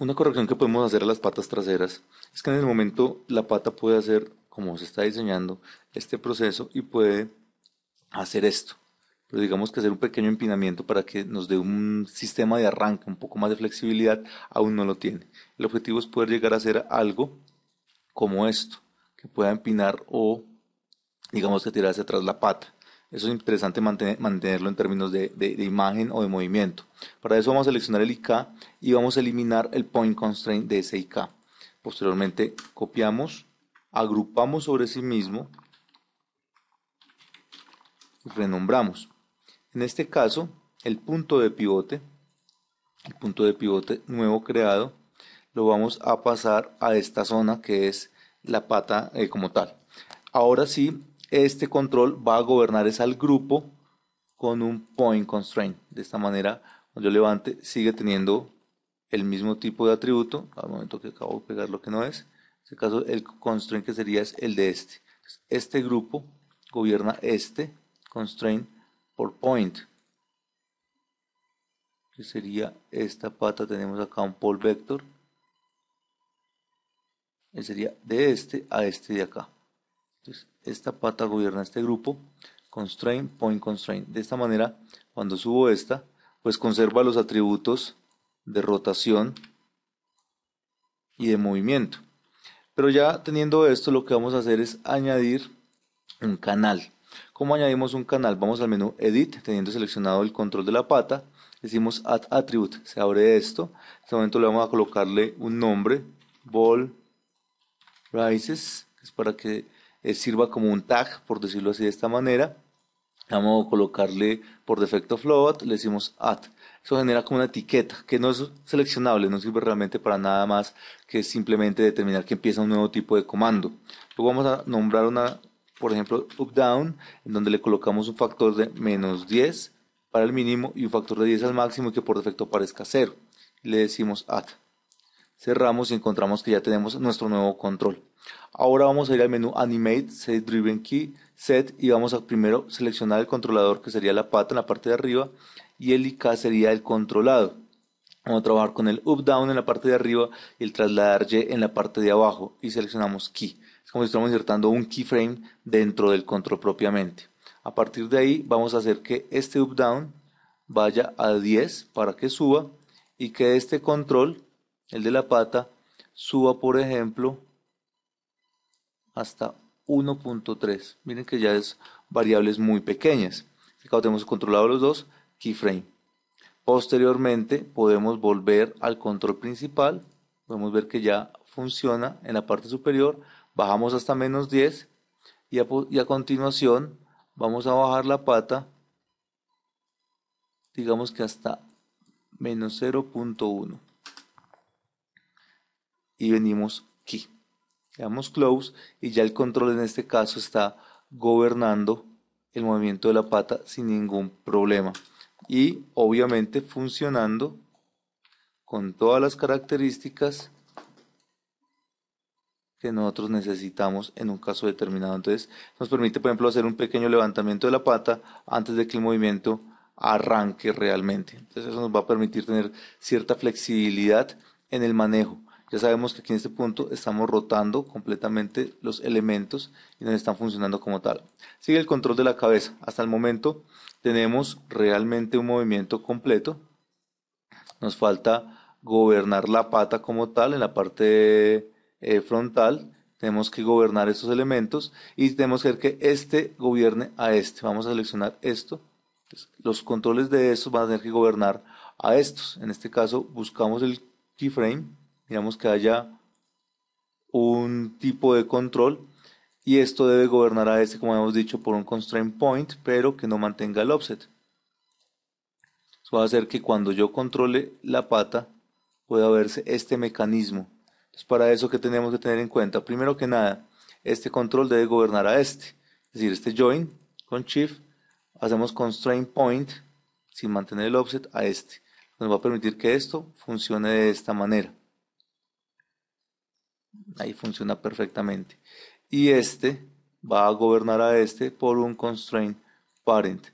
Una corrección que podemos hacer a las patas traseras es que en el momento la pata puede hacer, como se está diseñando, este proceso y puede hacer esto. Pero digamos que hacer un pequeño empinamiento para que nos dé un sistema de arranque, un poco más de flexibilidad, aún no lo tiene. El objetivo es poder llegar a hacer algo como esto, que pueda empinar o digamos que tirar hacia atrás la pata. Eso es interesante mantenerlo en términos de, imagen o de movimiento. Para eso vamos a seleccionar el IK y vamos a eliminar el point constraint de ese IK. Posteriormente copiamos, agrupamos sobre sí mismo y renombramos. En este caso, el punto de pivote, el punto de pivote nuevo creado, lo vamos a pasar a esta zona que es la pata eh, como tal. Ahora sí, este control va a gobernar es al grupo con un point constraint. De esta manera, cuando yo levante, sigue teniendo el mismo tipo de atributo, al momento que acabo de pegar lo que no es. En este caso, el constraint que sería es el de este. este grupo gobierna este constraint por point. Que sería esta pata, tenemos acá un Pole vector. Que sería de este a este de acá esta pata gobierna este grupo, constraint, point constraint. De esta manera, cuando subo esta, pues conserva los atributos de rotación y de movimiento. Pero ya teniendo esto, lo que vamos a hacer es añadir un canal. ¿Cómo añadimos un canal? Vamos al menú Edit, teniendo seleccionado el control de la pata, decimos Add Attribute, se abre esto. En este momento le vamos a colocarle un nombre, Ball Rises, es para que eh, sirva como un tag, por decirlo así de esta manera. Vamos a colocarle por defecto float, le decimos add Eso genera como una etiqueta que no es seleccionable, no sirve realmente para nada más que simplemente determinar que empieza un nuevo tipo de comando. Luego vamos a nombrar una, por ejemplo, updown, en donde le colocamos un factor de menos 10 para el mínimo y un factor de 10 al máximo que por defecto parezca 0. Le decimos add cerramos y encontramos que ya tenemos nuestro nuevo control. Ahora vamos a ir al menú Animate, Set Driven Key, Set y vamos a primero seleccionar el controlador que sería la pata en la parte de arriba y el IK sería el controlado. Vamos a trabajar con el up down en la parte de arriba y el trasladar Y en la parte de abajo y seleccionamos key. Es como si estuviéramos insertando un keyframe dentro del control propiamente. A partir de ahí vamos a hacer que este up down vaya a 10 para que suba y que este control el de la pata, suba, por ejemplo, hasta 1.3. Miren que ya es variables muy pequeñas. Acá tenemos controlado los dos keyframe. Posteriormente podemos volver al control principal. Podemos ver que ya funciona en la parte superior. Bajamos hasta menos 10 y a continuación vamos a bajar la pata digamos que hasta menos 0.1 y venimos aquí. Le damos close y ya el control en este caso está gobernando el movimiento de la pata sin ningún problema. Y obviamente funcionando con todas las características que nosotros necesitamos en un caso determinado. Entonces nos permite, por ejemplo, hacer un pequeño levantamiento de la pata antes de que el movimiento arranque realmente. Entonces eso nos va a permitir tener cierta flexibilidad en el manejo. Ya sabemos que aquí en este punto estamos rotando completamente los elementos y no están funcionando como tal. Sigue el control de la cabeza. Hasta el momento tenemos realmente un movimiento completo. Nos falta gobernar la pata como tal en la parte eh, frontal. Tenemos que gobernar estos elementos y tenemos que ver que este gobierne a este. Vamos a seleccionar esto. los controles de estos van a tener que gobernar a estos. En este caso buscamos el keyframe digamos que haya un tipo de control y esto debe gobernar a este, como hemos dicho, por un constraint point, pero que no mantenga el offset. Eso va a hacer que cuando yo controle la pata pueda verse este mecanismo. Entonces, para eso que tenemos que tener en cuenta, primero que nada, este control debe gobernar a este, es decir, este join con shift hacemos constraint point sin mantener el offset a este. Nos va a permitir que esto funcione de esta manera. Ahí funciona perfectamente. Y este va a gobernar a este por un constraint parent.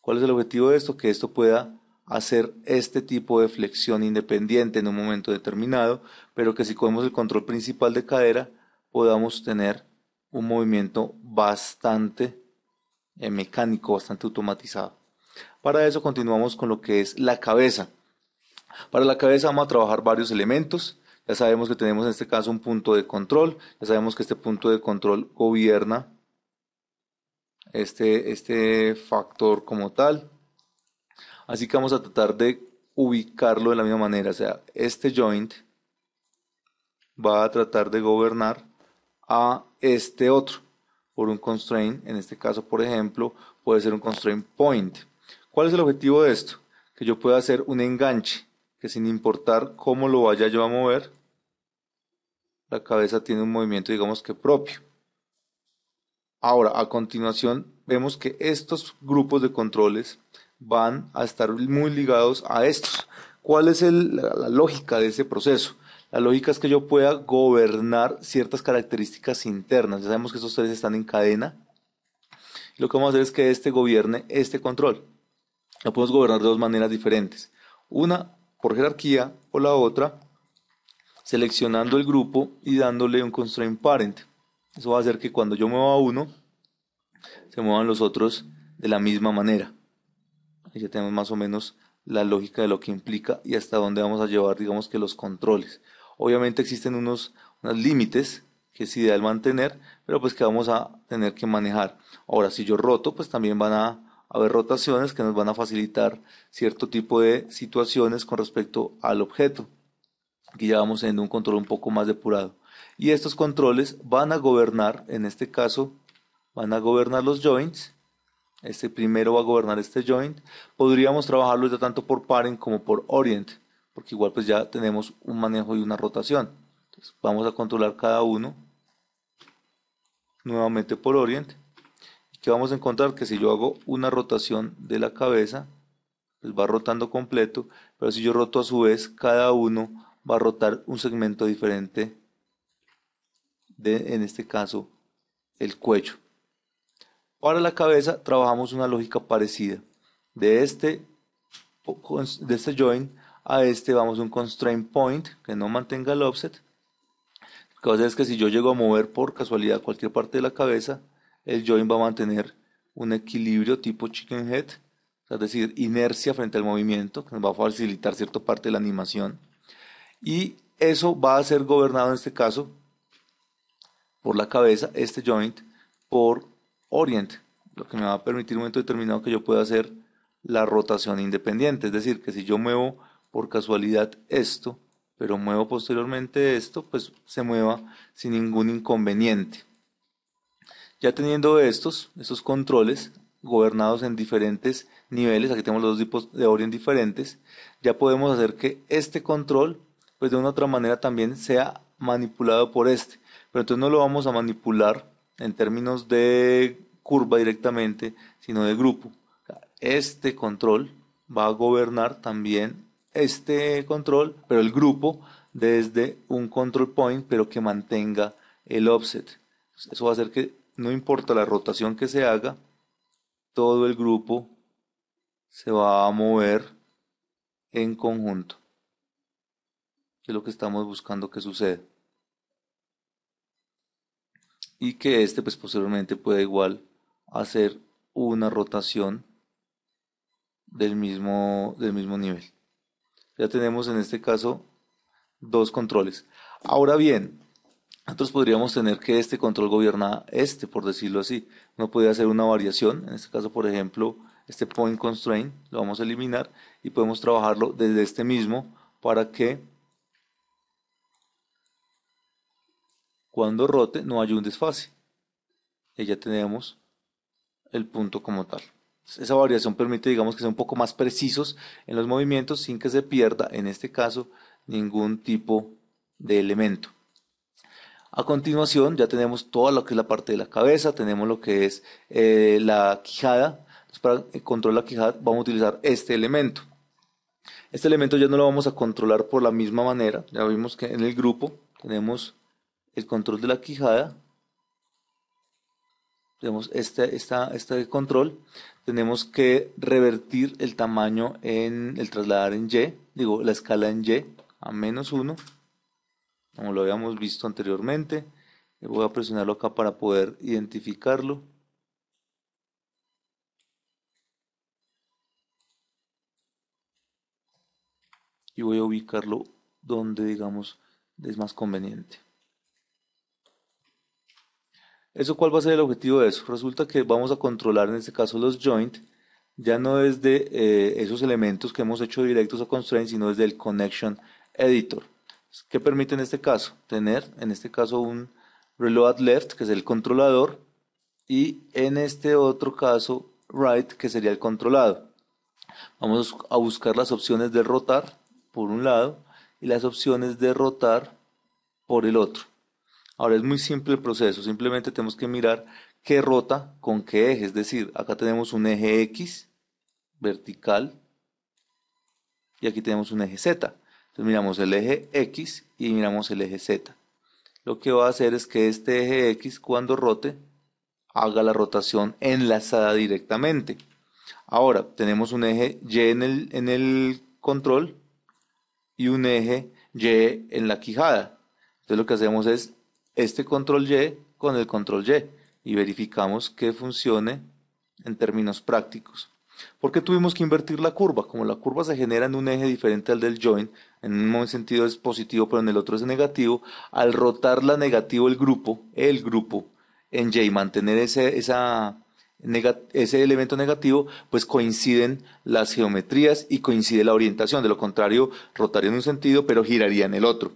¿Cuál es el objetivo de esto? Que esto pueda hacer este tipo de flexión independiente en un momento determinado, pero que si cogemos el control principal de cadera, podamos tener un movimiento bastante eh, mecánico, bastante automatizado. Para eso continuamos con lo que es la cabeza. Para la cabeza vamos a trabajar varios elementos. Ya sabemos que tenemos en este caso un punto de control, ya sabemos que este punto de control gobierna este, este factor como tal. Así que vamos a tratar de ubicarlo de la misma manera, o sea, este joint va a tratar de gobernar a este otro por un constraint, en este caso por ejemplo puede ser un constraint point. ¿Cuál es el objetivo de esto? Que yo pueda hacer un enganche, que sin importar cómo lo vaya yo a mover, la cabeza tiene un movimiento, digamos que propio. Ahora, a continuación, vemos que estos grupos de controles van a estar muy ligados a estos. ¿Cuál es la, lógica de ese proceso? La lógica es que yo pueda gobernar ciertas características internas. Ya sabemos que estos tres están en cadena. lo que vamos a hacer es que este gobierne este control. Lo podemos gobernar de dos maneras diferentes. Una por jerarquía o la otra seleccionando el grupo y dándole un constraint parent. Eso va a hacer que cuando yo mueva uno, se muevan los otros de la misma manera. ya tenemos más o menos la lógica de lo que implica y hasta dónde vamos a llevar, digamos que los controles. Obviamente existen unos, unos límites que es ideal mantener, pero pues que vamos a tener que manejar. Ahora, si yo roto, pues también van a haber rotaciones que nos van a facilitar cierto tipo de situaciones con respecto al objeto que ya vamos teniendo un control un poco más depurado. Y estos controles van a gobernar, en este caso, van a gobernar los joints. Este primero va a gobernar este joint. Podríamos trabajarlo ya tanto por parent como por orient, porque igual pues ya tenemos un manejo y una rotación. Entonces, vamos a controlar cada uno nuevamente por orient. Que vamos a encontrar que si yo hago una rotación de la cabeza, pues va rotando completo, pero si yo roto a su vez cada uno va a rotar un segmento diferente de, en este caso, el cuello. Para la cabeza trabajamos una lógica parecida. De este, de este join a este vamos un constraint point que no mantenga el offset. Lo que es que si yo llego a mover por casualidad cualquier parte de la cabeza, el join va a mantener un equilibrio tipo chicken head, es decir, inercia frente al movimiento, que nos va a facilitar cierta parte de la animación y eso va a ser gobernado en este caso por la cabeza, este joint, por orient, lo que me va a permitir en un momento determinado que yo pueda hacer la rotación independiente, es decir, que si yo muevo por casualidad esto, pero muevo posteriormente esto, pues se mueva sin ningún inconveniente. Ya teniendo estos, estos controles gobernados en diferentes niveles, aquí tenemos los dos tipos de orient diferentes, ya podemos hacer que este control pues de una otra manera también sea manipulado por este. Pero entonces no lo vamos a manipular en términos de curva directamente, sino de grupo. Este control va a gobernar también este control, pero el grupo desde un control point, pero que mantenga el offset. Eso va a hacer que no importa la rotación que se haga, todo el grupo se va a mover en conjunto que lo que estamos buscando que suceda. Y que este pues posteriormente pueda igual hacer una rotación del mismo, del mismo nivel. Ya tenemos en este caso dos controles. Ahora bien, nosotros podríamos tener que este control gobierna este, por decirlo así. no puede hacer una variación, en este caso, por ejemplo, este point constraint lo vamos a eliminar y podemos trabajarlo desde este mismo para que cuando rote no hay un desfase. Y ya tenemos el punto como tal. Esa variación permite, digamos, que sean un poco más precisos en los movimientos sin que se pierda, en este caso, ningún tipo de elemento. A continuación ya tenemos toda lo que es la parte de la cabeza, tenemos lo que es eh, la quijada. para controlar la quijada vamos a utilizar este elemento. Este elemento ya no lo vamos a controlar por la misma manera. Ya vimos que en el grupo tenemos el control de la quijada. Tenemos este, esta, este control. Tenemos que revertir el tamaño en el trasladar en Y, digo, la escala en Y a menos 1, como lo habíamos visto anteriormente. Eh, voy a presionarlo acá para poder identificarlo. Y voy a ubicarlo donde digamos es más conveniente cuál va a ser el objetivo de eso? Resulta que vamos a controlar en este caso los joint, ya no desde eh, esos elementos que hemos hecho directos a constraint, sino desde el connection editor. ¿Qué permite en este caso? Tener en este caso un reload left, que es el controlador, y en este otro caso right, que sería el controlado. Vamos a buscar las opciones de rotar por un lado y las opciones de rotar por el otro. Ahora es muy simple el proceso, simplemente tenemos que mirar qué rota con qué eje, es decir, acá tenemos un eje X vertical y aquí tenemos un eje Z. Entonces miramos el eje X y miramos el eje Z. Lo que va a hacer es que este eje X cuando rote haga la rotación enlazada directamente. Ahora tenemos un eje Y en el, control y un eje Y en la quijada. Entonces lo que hacemos es este control Y con el control Y y verificamos que funcione en términos prácticos. porque tuvimos que invertir la curva? Como la curva se genera en un eje diferente al del join, en un sentido es positivo pero en el otro es negativo, al rotar la negativo el grupo, el grupo en Y, mantener ese, ese elemento negativo, pues coinciden las geometrías y coincide la orientación. De lo contrario, rotaría en un sentido pero giraría en el otro,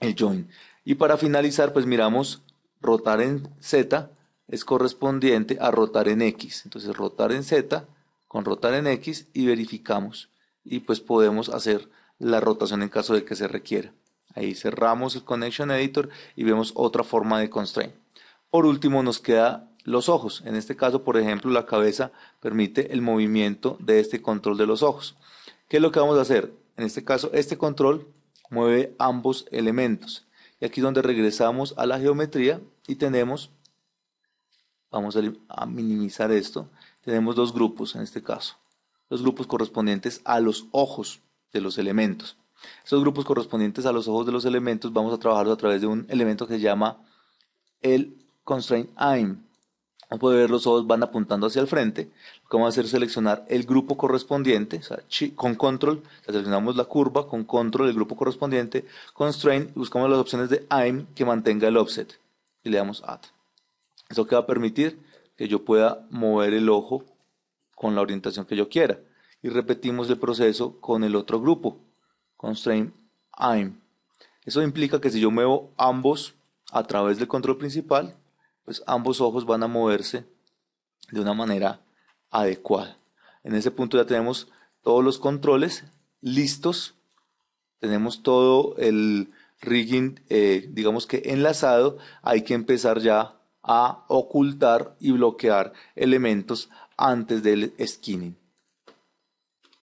el join. Y para finalizar, pues miramos rotar en Z es correspondiente a rotar en X. Entonces rotar en Z con rotar en X y verificamos. Y pues podemos hacer la rotación en caso de que se requiera. Ahí cerramos el Connection Editor y vemos otra forma de constraint. Por último nos queda los ojos. En este caso, por ejemplo, la cabeza permite el movimiento de este control de los ojos. ¿Qué es lo que vamos a hacer? En este caso, este control mueve ambos elementos. Y aquí donde regresamos a la geometría y tenemos, vamos a minimizar esto, tenemos dos grupos en este caso. Los grupos correspondientes a los ojos de los elementos. Esos grupos correspondientes a los ojos de los elementos vamos a trabajarlos a través de un elemento que se llama el constraint aim poder ver los ojos van apuntando hacia el frente. Lo que vamos a hacer es seleccionar el grupo correspondiente, con control, seleccionamos la curva, con control el grupo correspondiente, constrain buscamos las opciones de aim que mantenga el offset y le damos add. Eso que va a permitir que yo pueda mover el ojo con la orientación que yo quiera. Y repetimos el proceso con el otro grupo, constrain aim. Eso implica que si yo muevo ambos a través del control principal, pues ambos ojos van a moverse de una manera adecuada. En ese punto ya tenemos todos los controles listos, tenemos todo el rigging, eh, digamos que enlazado, hay que empezar ya a ocultar y bloquear elementos antes del skinning.